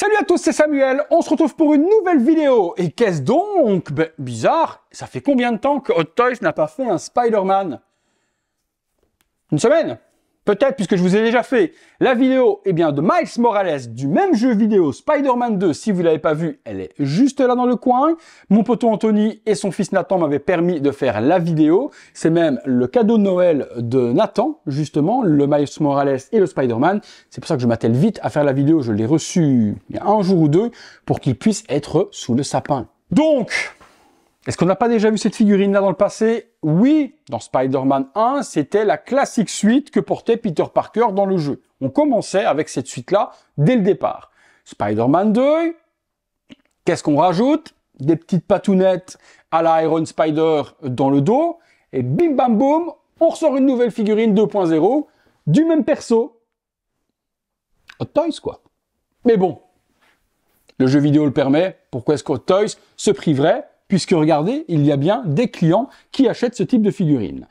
Salut à tous, c'est Samuel. On se retrouve pour une nouvelle vidéo. Et qu'est-ce donc ben, Bizarre, ça fait combien de temps que Hot Toys n'a pas fait un Spider-Man Une semaine Peut-être puisque je vous ai déjà fait la vidéo eh bien, de Miles Morales du même jeu vidéo Spider-Man 2. Si vous ne l'avez pas vu, elle est juste là dans le coin. Mon poteau Anthony et son fils Nathan m'avaient permis de faire la vidéo. C'est même le cadeau de Noël de Nathan, justement, le Miles Morales et le Spider-Man. C'est pour ça que je m'attelle vite à faire la vidéo. Je l'ai reçu il y a un jour ou deux pour qu'il puisse être sous le sapin. Donc, est-ce qu'on n'a pas déjà vu cette figurine-là dans le passé Oui, dans Spider-Man 1, c'était la classique suite que portait Peter Parker dans le jeu. On commençait avec cette suite-là dès le départ. Spider-Man 2, qu'est-ce qu'on rajoute Des petites patounettes à la Iron Spider dans le dos, et bim bam boum, on ressort une nouvelle figurine 2.0 du même perso. Hot Toys, quoi. Mais bon, le jeu vidéo le permet, pourquoi est-ce qu'Hot Toys se priverait puisque regardez, il y a bien des clients qui achètent ce type de figurine.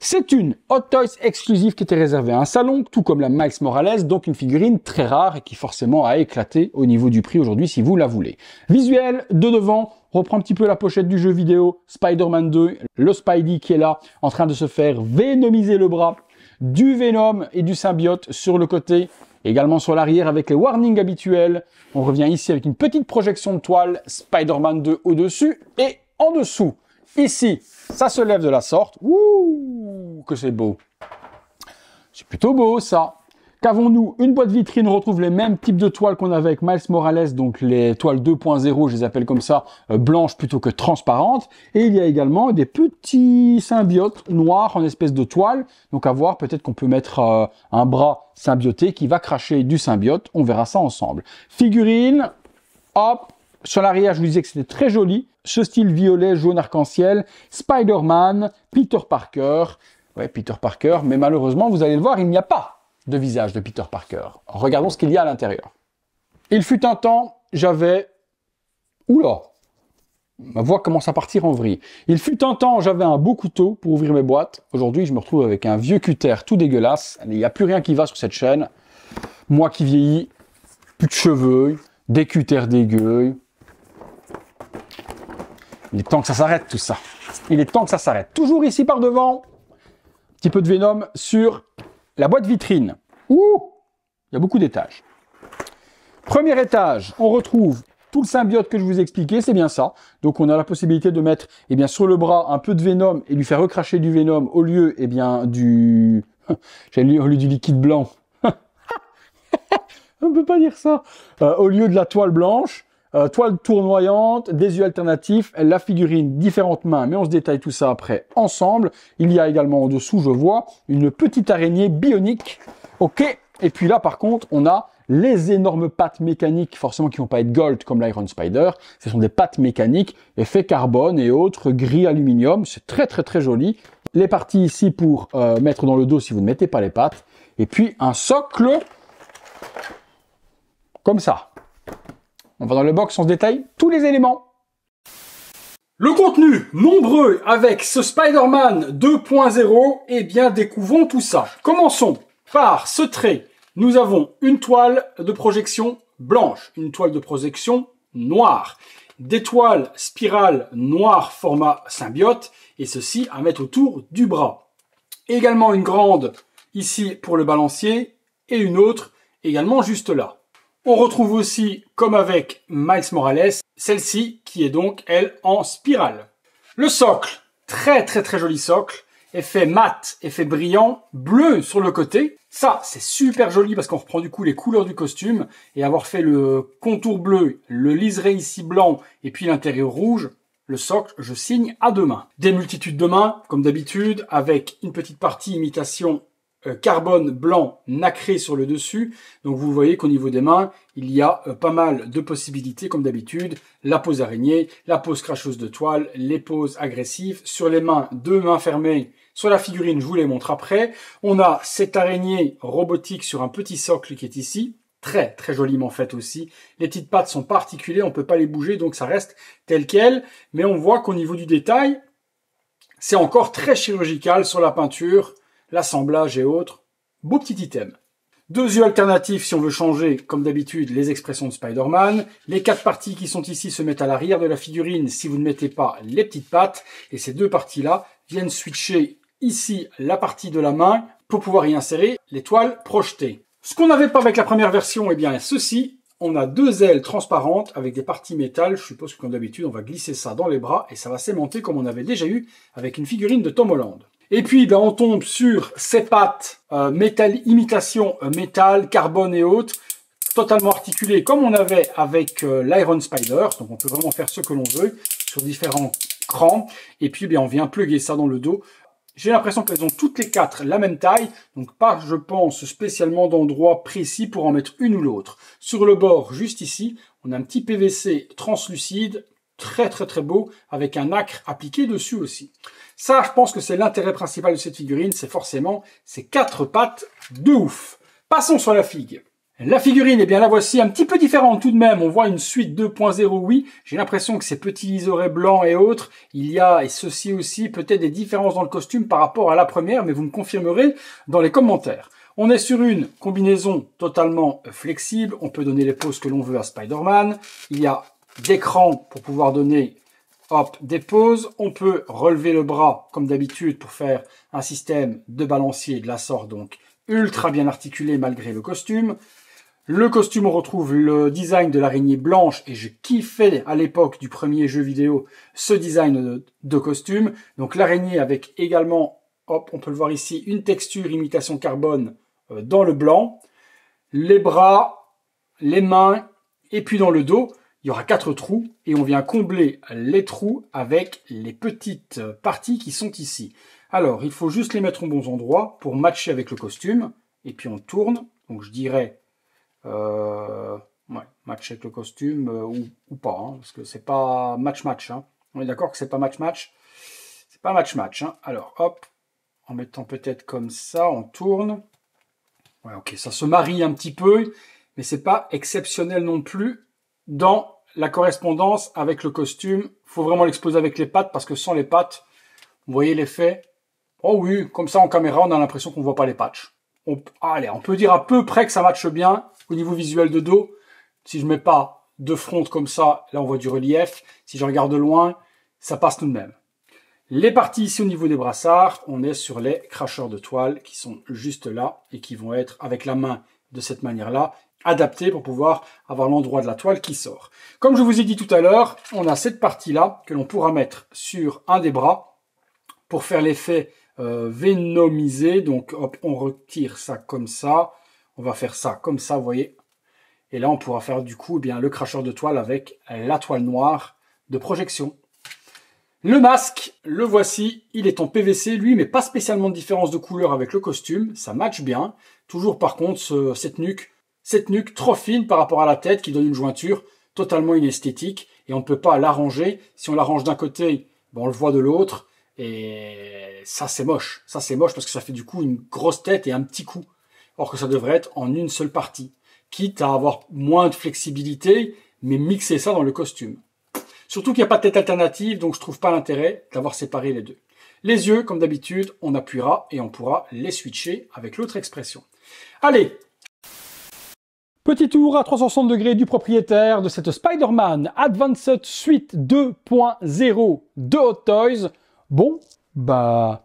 C'est une Hot Toys exclusive qui était réservée à un salon, tout comme la Miles Morales, donc une figurine très rare et qui forcément a éclaté au niveau du prix aujourd'hui si vous la voulez. Visuel, de devant, reprend un petit peu la pochette du jeu vidéo, Spider-Man 2, le Spidey qui est là, en train de se faire venomiser le bras, du Venom et du symbiote sur le côté, Également sur l'arrière avec les warnings habituels. On revient ici avec une petite projection de toile Spider-Man 2 au-dessus et en dessous. Ici, ça se lève de la sorte. Ouh, que c'est beau. C'est plutôt beau ça. Qu'avons-nous Une boîte vitrine retrouve les mêmes types de toiles qu'on avait avec Miles Morales, donc les toiles 2.0, je les appelle comme ça, euh, blanches plutôt que transparentes. Et il y a également des petits symbiotes noirs en espèce de toile. Donc à voir, peut-être qu'on peut mettre euh, un bras symbioté qui va cracher du symbiote. On verra ça ensemble. Figurine, hop, sur l'arrière, je vous disais que c'était très joli. Ce style violet, jaune arc-en-ciel, Spider-Man, Peter Parker. Ouais, Peter Parker, mais malheureusement, vous allez le voir, il n'y a pas de visage de Peter Parker. Regardons ce qu'il y a à l'intérieur. Il fut un temps, j'avais... Oula Ma voix commence à partir en vrille. Il fut un temps, j'avais un beau couteau pour ouvrir mes boîtes. Aujourd'hui, je me retrouve avec un vieux cutter tout dégueulasse. Il n'y a plus rien qui va sur cette chaîne. Moi qui vieillis, plus de cheveux, des cutters dégueuilles. Il est temps que ça s'arrête tout ça. Il est temps que ça s'arrête. Toujours ici par devant, un petit peu de Venom sur la boîte vitrine. Ouh Il y a beaucoup d'étages. Premier étage, on retrouve tout le symbiote que je vous ai expliqué, c'est bien ça. Donc on a la possibilité de mettre eh bien, sur le bras un peu de Venom et lui faire recracher du Venom au lieu eh bien, du... au du liquide blanc. on ne peut pas dire ça. Euh, au lieu de la toile blanche, euh, toile tournoyante, des yeux alternatifs, la figurine, différentes mains, mais on se détaille tout ça après ensemble. Il y a également en dessous, je vois, une petite araignée bionique. Ok, et puis là par contre, on a les énormes pattes mécaniques, forcément qui vont pas être gold comme l'Iron Spider, ce sont des pattes mécaniques, effet carbone et autres, gris aluminium, c'est très très très joli. Les parties ici pour euh, mettre dans le dos si vous ne mettez pas les pattes. Et puis un socle comme ça. On va dans le box, on se détaille tous les éléments. Le contenu, nombreux avec ce Spider-Man 2.0, eh bien découvrons tout ça. Commençons par ce trait. Nous avons une toile de projection blanche, une toile de projection noire, des toiles spirales noires format symbiote, et ceci à mettre autour du bras. Également une grande ici pour le balancier, et une autre également juste là. On retrouve aussi, comme avec Miles Morales, celle-ci qui est donc, elle, en spirale. Le socle, très très très joli socle, effet mat, effet brillant, bleu sur le côté. Ça, c'est super joli parce qu'on reprend du coup les couleurs du costume et avoir fait le contour bleu, le liseré ici blanc et puis l'intérieur rouge, le socle, je signe à deux mains. Des multitudes de mains, comme d'habitude, avec une petite partie imitation euh, carbone blanc nacré sur le dessus. Donc vous voyez qu'au niveau des mains, il y a euh, pas mal de possibilités comme d'habitude. La pose araignée, la pose cracheuse de toile, les poses agressives. Sur les mains, deux mains fermées. Sur la figurine, je vous les montre après. On a cette araignée robotique sur un petit socle qui est ici. Très, très joliment faite aussi. Les petites pattes sont particulières, on ne peut pas les bouger, donc ça reste tel quel. Mais on voit qu'au niveau du détail, c'est encore très chirurgical sur la peinture l'assemblage et autres. Beau petit item. Deux yeux alternatifs si on veut changer, comme d'habitude, les expressions de Spider-Man. Les quatre parties qui sont ici se mettent à l'arrière de la figurine si vous ne mettez pas les petites pattes. Et ces deux parties-là viennent switcher ici la partie de la main pour pouvoir y insérer l'étoile projetée. Ce qu'on n'avait pas avec la première version, eh bien ceci, on a deux ailes transparentes avec des parties métal. Je suppose que comme d'habitude, on va glisser ça dans les bras et ça va s'aimanter comme on avait déjà eu avec une figurine de Tom Holland. Et puis, ben, on tombe sur ces pattes euh, métal, imitation euh, métal, carbone et autres, totalement articulées comme on avait avec euh, l'Iron Spider. Donc, on peut vraiment faire ce que l'on veut sur différents crans. Et puis, ben, on vient plugger ça dans le dos. J'ai l'impression qu'elles ont toutes les quatre la même taille, donc pas, je pense, spécialement d'endroit précis pour en mettre une ou l'autre. Sur le bord, juste ici, on a un petit PVC translucide très très très beau, avec un acre appliqué dessus aussi. Ça, je pense que c'est l'intérêt principal de cette figurine, c'est forcément ces quatre pattes de ouf. Passons sur la figue. La figurine, eh bien la voici un petit peu différente tout de même. On voit une suite 2.0, oui. J'ai l'impression que ces petits isorés blancs et autres, il y a, et ceci aussi, peut-être des différences dans le costume par rapport à la première, mais vous me confirmerez dans les commentaires. On est sur une combinaison totalement flexible. On peut donner les poses que l'on veut à Spider-Man. Il y a d'écran pour pouvoir donner hop, des pauses. On peut relever le bras comme d'habitude pour faire un système de balancier de la sorte, donc ultra bien articulé malgré le costume. Le costume, on retrouve le design de l'araignée blanche et je kiffais à l'époque du premier jeu vidéo ce design de, costume. Donc l'araignée avec également, hop, on peut le voir ici, une texture imitation carbone euh, dans le blanc, les bras, les mains et puis dans le dos il y aura quatre trous et on vient combler les trous avec les petites parties qui sont ici. Alors, il faut juste les mettre en bons endroits pour matcher avec le costume. Et puis on tourne, donc je dirais euh, match avec le costume euh, ou, pas, hein, parce que c'est pas match-match. Hein. On est d'accord que c'est pas match-match C'est pas match-match. Hein. Alors, hop, en mettant peut-être comme ça, on tourne. ok, ça se marie un petit peu, mais c'est pas exceptionnel non plus dans la correspondance avec le costume, faut vraiment l'exposer avec les pattes parce que sans les pattes, vous voyez l'effet. Oh oui, comme ça en caméra, on a l'impression qu'on voit pas les patchs. On, allez, on peut dire à peu près que ça matche bien au niveau visuel de dos. Si je mets pas de front comme ça, là on voit du relief. Si je regarde de loin, ça passe tout de même. Les parties ici au niveau des brassards, on est sur les cracheurs de toile qui sont juste là et qui vont être avec la main de cette manière-là adapté pour pouvoir avoir l'endroit de la toile qui sort. Comme je vous ai dit tout à l'heure, on a cette partie-là que l'on pourra mettre sur un des bras pour faire l'effet euh, vénomisé. Donc hop, on retire ça comme ça. On va faire ça comme ça, vous voyez. Et là, on pourra faire du coup eh bien le cracheur de toile avec la toile noire de projection. Le masque, le voici, il est en PVC, lui, mais pas spécialement de différence de couleur avec le costume, ça match bien. Toujours par contre, ce, cette nuque, cette nuque trop fine par rapport à la tête qui donne une jointure totalement inesthétique et on ne peut pas l'arranger. Si on l'arrange d'un côté, ben, on le voit de l'autre et ça c'est moche. Ça c'est moche parce que ça fait du coup une grosse tête et un petit cou. Or que ça devrait être en une seule partie, quitte à avoir moins de flexibilité, mais mixer ça dans le costume. Surtout qu'il n'y a pas de tête alternative, donc je ne trouve pas l'intérêt d'avoir séparé les deux. Les yeux, comme d'habitude, on appuiera et on pourra les switcher avec l'autre expression. Allez, Petit tour à 360 degrés du propriétaire de cette Spider-Man Advanced Suite 2.0 de Hot Toys. Bon, bah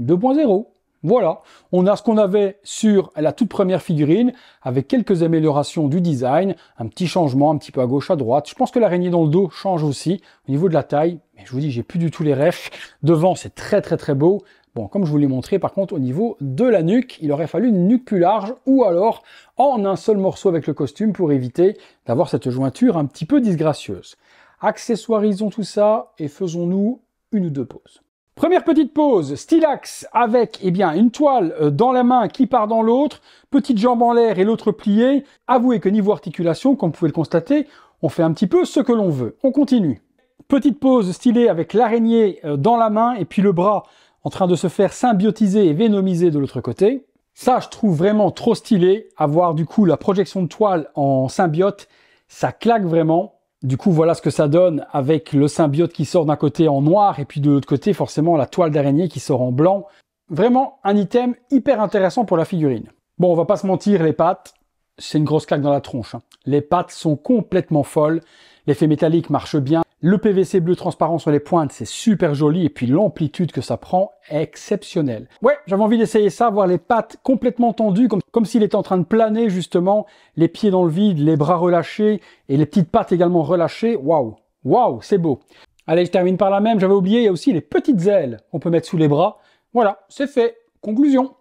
2.0. Voilà, on a ce qu'on avait sur la toute première figurine, avec quelques améliorations du design, un petit changement un petit peu à gauche, à droite. Je pense que l'araignée dans le dos change aussi au niveau de la taille, mais je vous dis, j'ai plus du tout les refs. Devant, c'est très très très beau, Bon, comme je vous l'ai montré, par contre, au niveau de la nuque, il aurait fallu une nuque plus large ou alors en un seul morceau avec le costume pour éviter d'avoir cette jointure un petit peu disgracieuse. Accessoirisons tout ça et faisons-nous une ou deux pauses. Première petite pause, stylax avec eh bien, une toile euh, dans la main qui part dans l'autre, petite jambe en l'air et l'autre pliée. Avouez que niveau articulation, comme vous pouvez le constater, on fait un petit peu ce que l'on veut. On continue. Petite pause stylée avec l'araignée euh, dans la main et puis le bras en train de se faire symbiotiser et vénomiser de l'autre côté. Ça, je trouve vraiment trop stylé. Avoir du coup la projection de toile en symbiote, ça claque vraiment. Du coup, voilà ce que ça donne avec le symbiote qui sort d'un côté en noir et puis de l'autre côté, forcément, la toile d'araignée qui sort en blanc. Vraiment un item hyper intéressant pour la figurine. Bon, on va pas se mentir, les pattes, c'est une grosse claque dans la tronche. Hein. Les pattes sont complètement folles. L'effet métallique marche bien. Le PVC bleu transparent sur les pointes, c'est super joli. Et puis l'amplitude que ça prend est exceptionnelle. Ouais, j'avais envie d'essayer ça, voir les pattes complètement tendues, comme, comme s'il était en train de planer justement, les pieds dans le vide, les bras relâchés et les petites pattes également relâchées. Waouh, waouh, c'est beau. Allez, je termine par la même. J'avais oublié, il y a aussi les petites ailes qu'on peut mettre sous les bras. Voilà, c'est fait. Conclusion.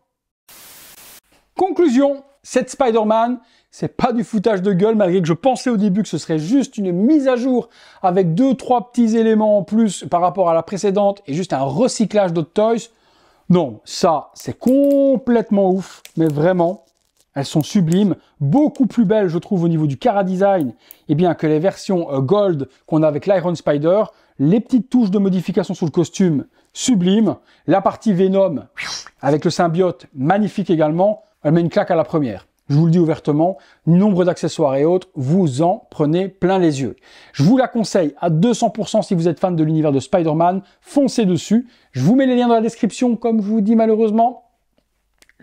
Conclusion, cette Spider-Man, c'est pas du foutage de gueule, malgré que je pensais au début que ce serait juste une mise à jour avec deux, trois petits éléments en plus par rapport à la précédente et juste un recyclage d'autres toys. Non, ça, c'est complètement ouf, mais vraiment, elles sont sublimes, beaucoup plus belles, je trouve, au niveau du Cara Design, et bien, que les versions euh, Gold qu'on a avec l'Iron Spider. Les petites touches de modification sur le costume, sublimes. La partie Venom, avec le symbiote, magnifique également. Elle met une claque à la première je vous le dis ouvertement, nombre d'accessoires et autres, vous en prenez plein les yeux. Je vous la conseille à 200% si vous êtes fan de l'univers de Spider-Man, foncez dessus. Je vous mets les liens dans la description, comme je vous dis malheureusement,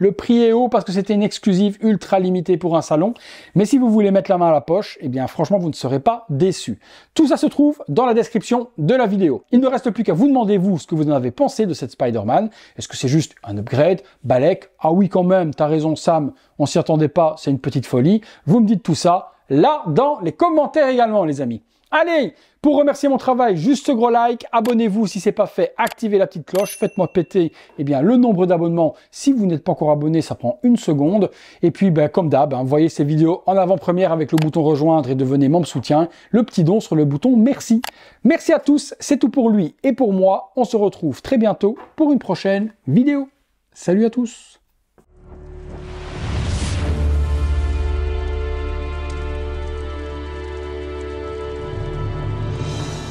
le prix est haut parce que c'était une exclusive ultra limitée pour un salon, mais si vous voulez mettre la main à la poche, eh bien franchement vous ne serez pas déçu. Tout ça se trouve dans la description de la vidéo. Il ne reste plus qu'à vous demander vous ce que vous en avez pensé de cette Spider-Man. Est-ce que c'est juste un upgrade Balek Ah oui quand même, t'as raison Sam, on s'y attendait pas, c'est une petite folie. Vous me dites tout ça là dans les commentaires également les amis. Allez, pour remercier mon travail, juste gros like, abonnez-vous si c'est pas fait, activez la petite cloche, faites-moi péter eh bien, le nombre d'abonnements. Si vous n'êtes pas encore abonné, ça prend une seconde. Et puis, ben, comme d'hab, hein, voyez ces vidéos en avant-première avec le bouton rejoindre et devenez membre soutien, le petit don sur le bouton merci. Merci à tous, c'est tout pour lui et pour moi. On se retrouve très bientôt pour une prochaine vidéo. Salut à tous